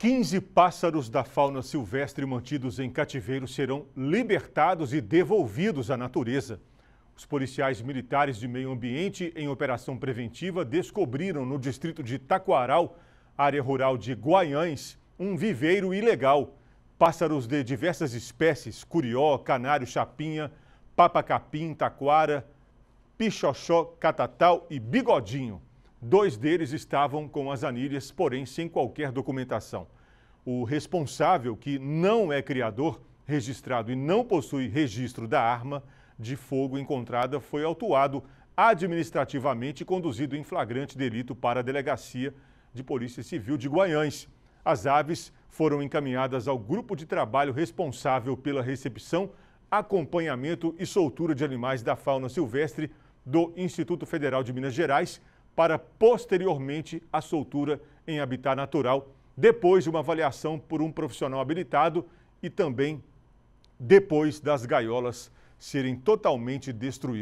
15 pássaros da fauna silvestre mantidos em cativeiro serão libertados e devolvidos à natureza. Os policiais militares de meio ambiente, em operação preventiva, descobriram no distrito de Taquaral, área rural de Guaiães, um viveiro ilegal. Pássaros de diversas espécies, curió, canário-chapinha, papacapim, taquara, pichoxó, catatal e bigodinho. Dois deles estavam com as anilhas, porém sem qualquer documentação. O responsável, que não é criador registrado e não possui registro da arma de fogo encontrada, foi autuado administrativamente e conduzido em flagrante delito para a delegacia de Polícia Civil de Guanhães. As aves foram encaminhadas ao grupo de trabalho responsável pela recepção, acompanhamento e soltura de animais da fauna silvestre do Instituto Federal de Minas Gerais para posteriormente a soltura em habitat natural, depois de uma avaliação por um profissional habilitado e também depois das gaiolas serem totalmente destruídas.